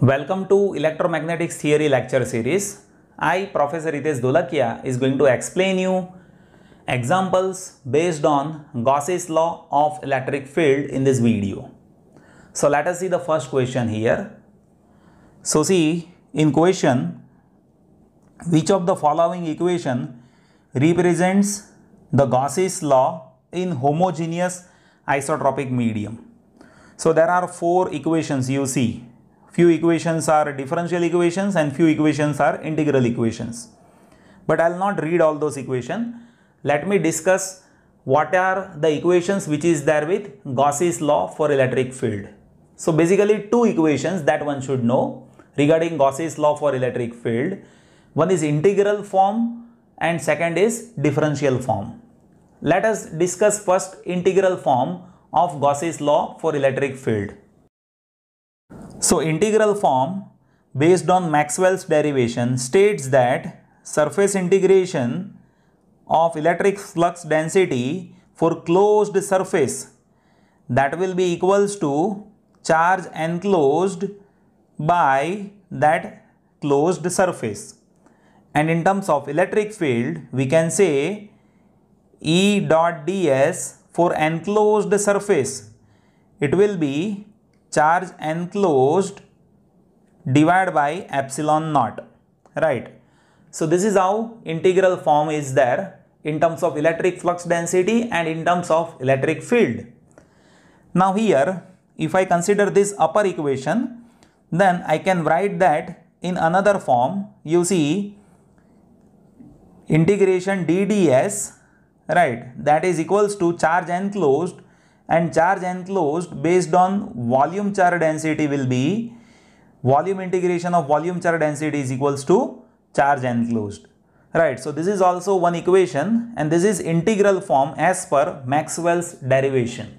Welcome to Electromagnetics Theory lecture series. I, Professor Ritesh Dulakia, is going to explain you examples based on Gauss's law of electric field in this video. So let us see the first question here. So see, in question, which of the following equation represents the Gauss's law in homogeneous isotropic medium? So there are four equations you see Few equations are differential equations and few equations are integral equations. But I will not read all those equations. Let me discuss what are the equations which is there with Gauss's law for electric field. So basically two equations that one should know regarding Gauss's law for electric field. One is integral form and second is differential form. Let us discuss first integral form of Gauss's law for electric field. So integral form based on Maxwell's derivation states that surface integration of electric flux density for closed surface that will be equals to charge enclosed by that closed surface. And in terms of electric field, we can say E dot ds for enclosed surface. It will be charge enclosed divided by epsilon naught right so this is how integral form is there in terms of electric flux density and in terms of electric field now here if i consider this upper equation then i can write that in another form you see integration dds right that is equals to charge enclosed and charge enclosed based on volume charge density will be volume integration of volume charge density is equals to charge enclosed. Right, so this is also one equation and this is integral form as per Maxwell's derivation.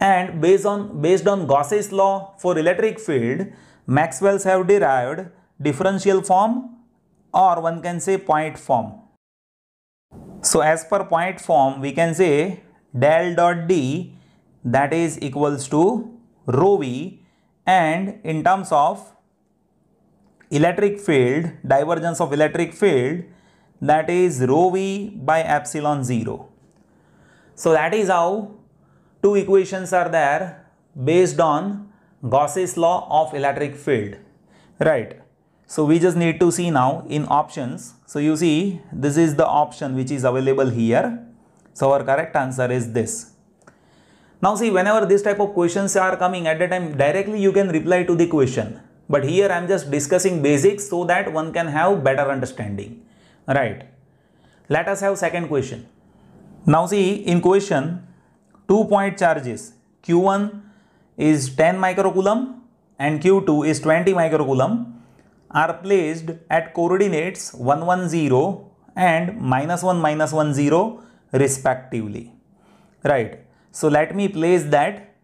And based on, based on Gauss's law for electric field, Maxwell's have derived differential form or one can say point form. So as per point form, we can say del dot d that is equals to rho v and in terms of electric field divergence of electric field that is rho v by epsilon 0. So that is how two equations are there based on Gauss's law of electric field right. So we just need to see now in options. So you see this is the option which is available here so our correct answer is this. Now see whenever this type of questions are coming at a time directly you can reply to the question. But here I am just discussing basics so that one can have better understanding. Right. Let us have second question. Now see in question two point charges Q1 is 10 microcoulomb and Q2 is 20 microcoulomb are placed at coordinates 110 and minus 1 minus one zero respectively. Right. So let me place that.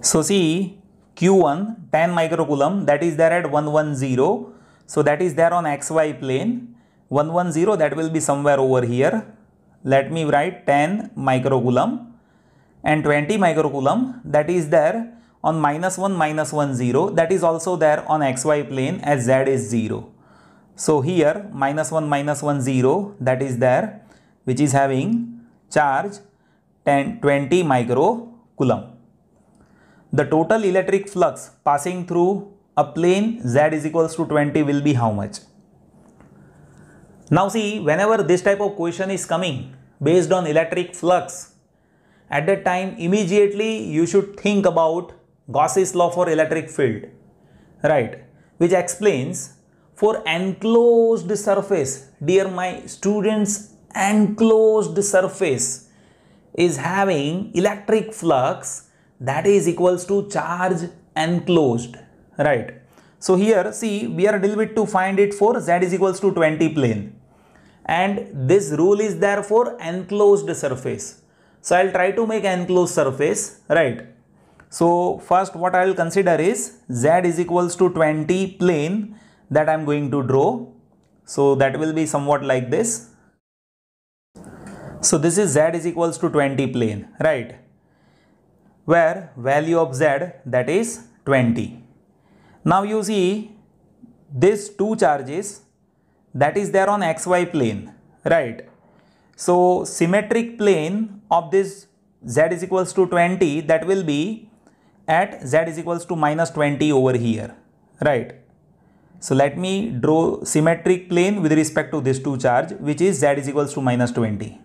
So see Q1 10 microcoulomb that is there at 110. So that is there on xy plane 110 that will be somewhere over here. Let me write 10 microcoulomb and 20 microcoulomb that is there on minus 1 minus 1 0 that is also there on xy plane as z is 0. So here minus 1 minus 1 0 that is there which is having charge 10 20 micro coulomb. The total electric flux passing through a plane z is equals to 20 will be how much? Now see whenever this type of question is coming based on electric flux at that time immediately you should think about Gauss's law for electric field right which explains for enclosed surface dear my students enclosed surface is having electric flux that is equals to charge enclosed right so here see we are a little bit to find it for z is equals to 20 plane and this rule is there for enclosed surface. So I'll try to make enclosed surface, right? So first what I'll consider is z is equals to 20 plane that I'm going to draw. So that will be somewhat like this. So this is z is equals to 20 plane, right? Where value of z that is 20. Now you see these two charges that is there on xy plane, right? So symmetric plane of this z is equals to 20 that will be at z is equals to minus 20 over here, right? So let me draw symmetric plane with respect to this two charge which is z is equals to minus 20.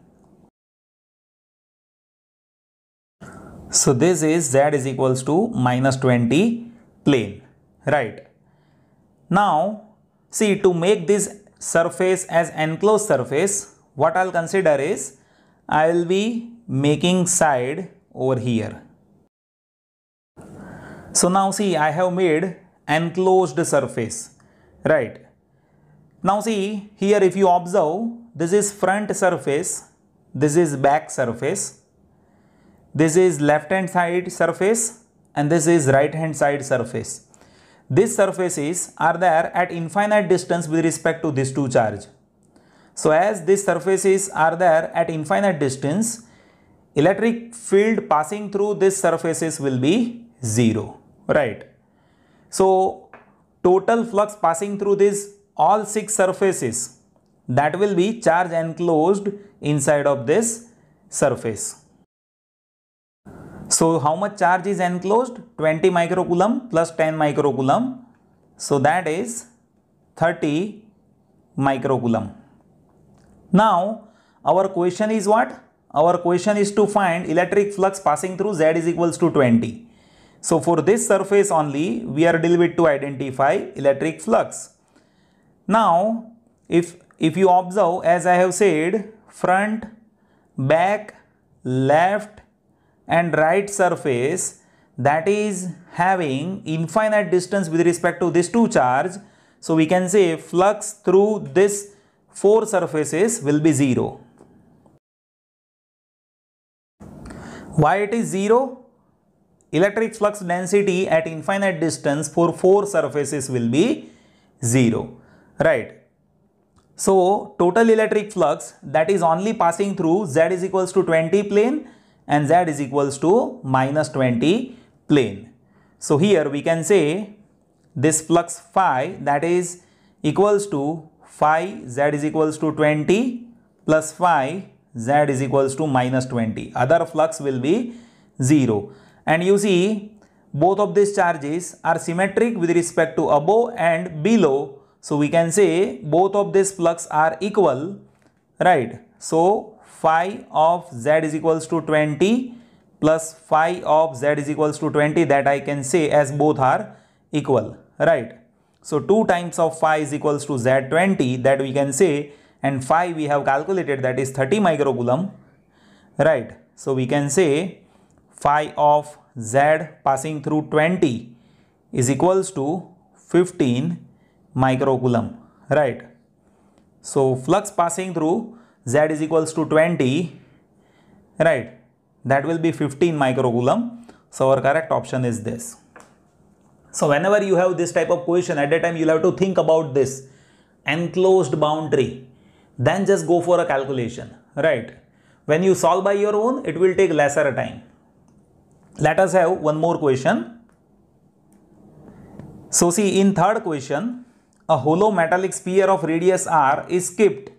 So this is z is equals to minus 20 plane, right? Now see to make this surface as enclosed surface, what I'll consider is I will be making side over here. So now see I have made enclosed surface right now see here if you observe this is front surface this is back surface this is left hand side surface and this is right hand side surface these surfaces are there at infinite distance with respect to these two charge so as these surfaces are there at infinite distance electric field passing through these surfaces will be zero right so total flux passing through this all six surfaces that will be charge enclosed inside of this surface. So how much charge is enclosed? 20 microcoulomb plus 10 microcoulomb. So that is 30 microcoulomb. Now our question is what? Our question is to find electric flux passing through Z is equals to 20. So for this surface only, we are deal to identify electric flux. Now, if, if you observe, as I have said, front, back, left and right surface that is having infinite distance with respect to these two charge. So we can say flux through this four surfaces will be zero. Why it is zero? electric flux density at infinite distance for four surfaces will be 0. Right. So, total electric flux that is only passing through z is equals to 20 plane and z is equals to minus 20 plane. So, here we can say this flux phi that is equals to phi z is equals to 20 plus phi z is equals to minus 20. Other flux will be 0 and you see both of these charges are symmetric with respect to above and below. So we can say both of these flux are equal, right? So phi of z is equals to 20 plus phi of z is equals to 20 that I can say as both are equal, right? So 2 times of phi is equals to z20 that we can say and phi we have calculated that is 30 microcoulomb, right? So we can say phi of z passing through 20 is equals to 15 microcoulomb, right? So flux passing through z is equals to 20, right? That will be 15 microcoulomb. So our correct option is this. So whenever you have this type of question at a time you'll have to think about this enclosed boundary then just go for a calculation right when you solve by your own it will take lesser time let us have one more question. So see in third question, a hollow metallic sphere of radius r is kept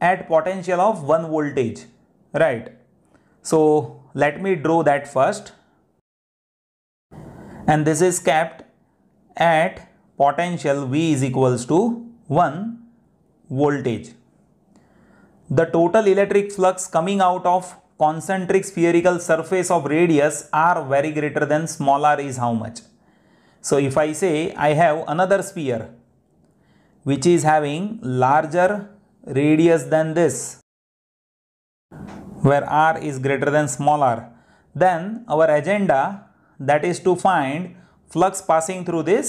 at potential of 1 voltage, right? So let me draw that first. And this is kept at potential V is equals to 1 voltage. The total electric flux coming out of concentric spherical surface of radius r very greater than small r is how much? So if I say I have another sphere which is having larger radius than this where r is greater than small r then our agenda that is to find flux passing through this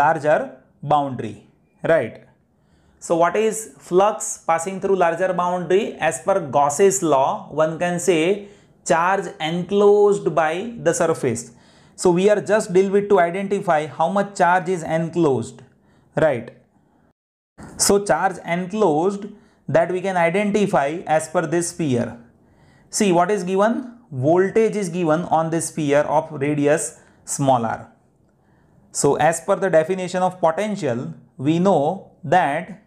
larger boundary right so what is flux passing through larger boundary? As per Gauss's law, one can say charge enclosed by the surface. So we are just deal with to identify how much charge is enclosed, right? So charge enclosed that we can identify as per this sphere. See what is given? Voltage is given on this sphere of radius small r. So as per the definition of potential, we know that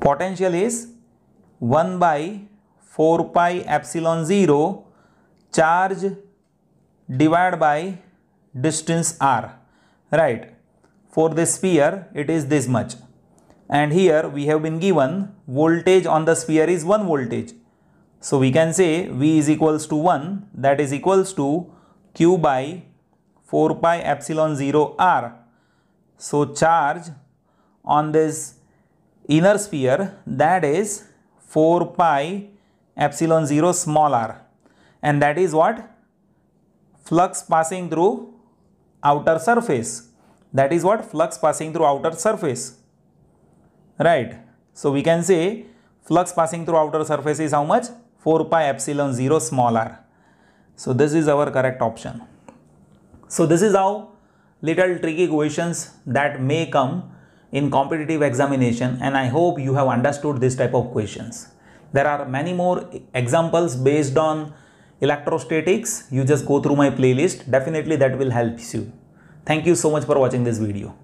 potential is 1 by 4 pi epsilon 0 charge divided by distance r right for the sphere it is this much and here we have been given voltage on the sphere is 1 voltage so we can say v is equals to 1 that is equals to q by 4 pi epsilon 0 r so charge on this inner sphere that is 4 pi epsilon 0 small r and that is what flux passing through outer surface that is what flux passing through outer surface right so we can say flux passing through outer surface is how much 4 pi epsilon 0 small r so this is our correct option so this is how little tricky questions that may come in competitive examination and I hope you have understood this type of questions. There are many more examples based on electrostatics. You just go through my playlist. Definitely that will help you. Thank you so much for watching this video.